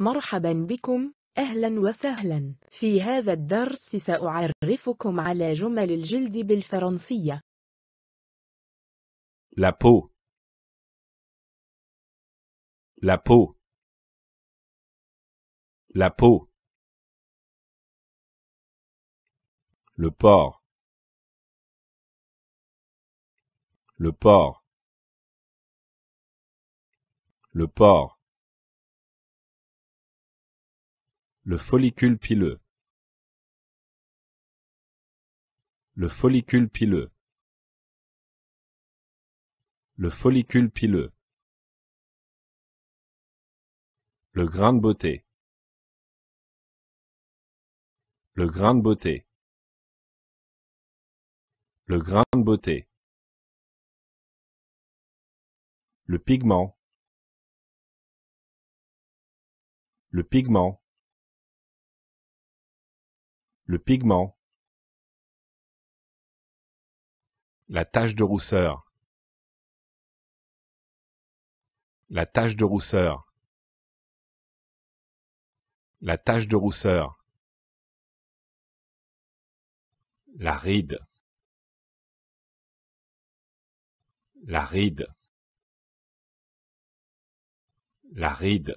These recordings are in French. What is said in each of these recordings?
مرحبا بكم أهلا وسهلا في هذا الدرس سأعرفكم على جمل الجلد بالفرنسية La peau La peau La peau Le port Le port Le port Le follicule pileux. Le follicule pileux. Le follicule pileux. Le grain de beauté. Le grain de beauté. Le grain de beauté. Le pigment. Le pigment le pigment, la tache de rousseur, la tache de rousseur, la tache de rousseur, la ride, la ride, la ride,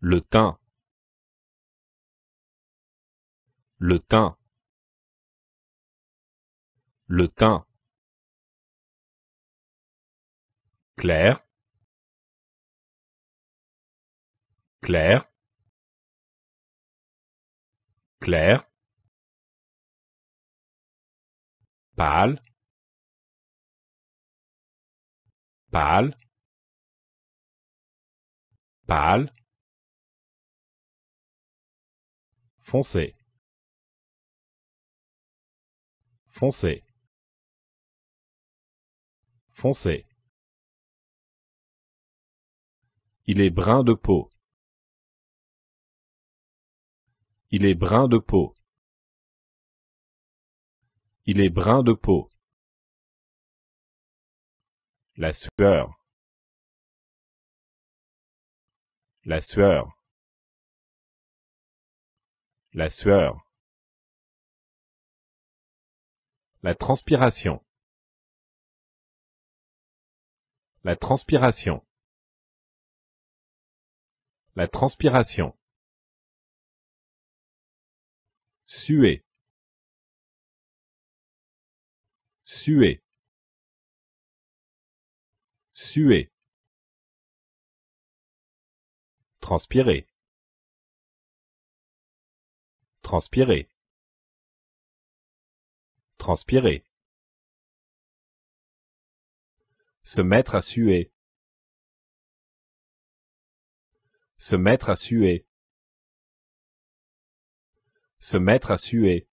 le teint, Le teint. Le teint. Clair. Clair. Clair. Pâle. Pâle. Pâle. Foncé. foncé foncé il est brun de peau il est brun de peau il est brun de peau la sueur la sueur la sueur La transpiration. La transpiration. La transpiration. Suer. Suer. Suer. Transpirer. Transpirer transpirer. Se mettre à suer. Se mettre à suer. Se mettre à suer.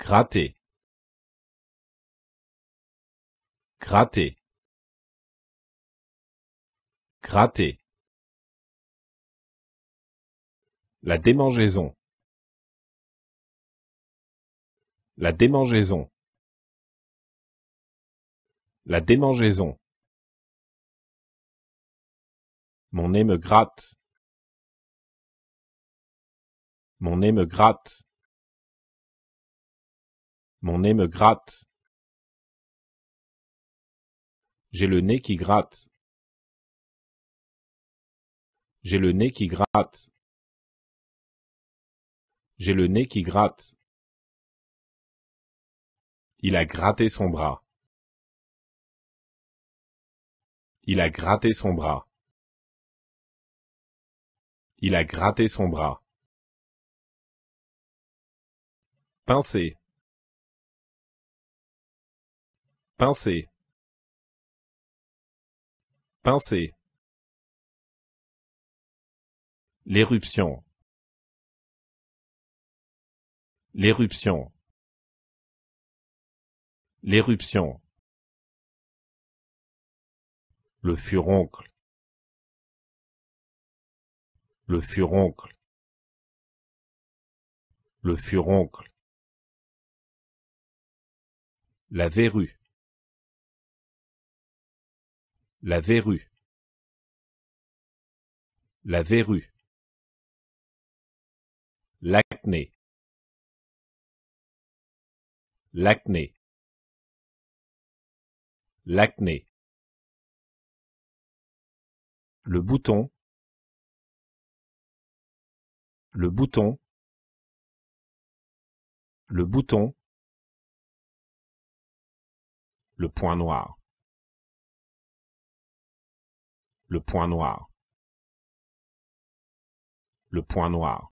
Gratter. Gratter. Gratter. La démangeaison. La démangeaison. La démangeaison. Mon nez me gratte. Mon nez me gratte. Mon nez me gratte. J'ai le nez qui gratte. J'ai le nez qui gratte. J'ai le nez qui gratte. Il a gratté son bras. Il a gratté son bras. Il a gratté son bras. Pincé. Pincé. Pincé. L'éruption. L'éruption. L'éruption. Le furoncle. Le furoncle. Le furoncle. La verrue. La verrue. La verrue. L'acné. L'acné l'acné. Le bouton. Le bouton. Le bouton. Le point noir. Le point noir. Le point noir.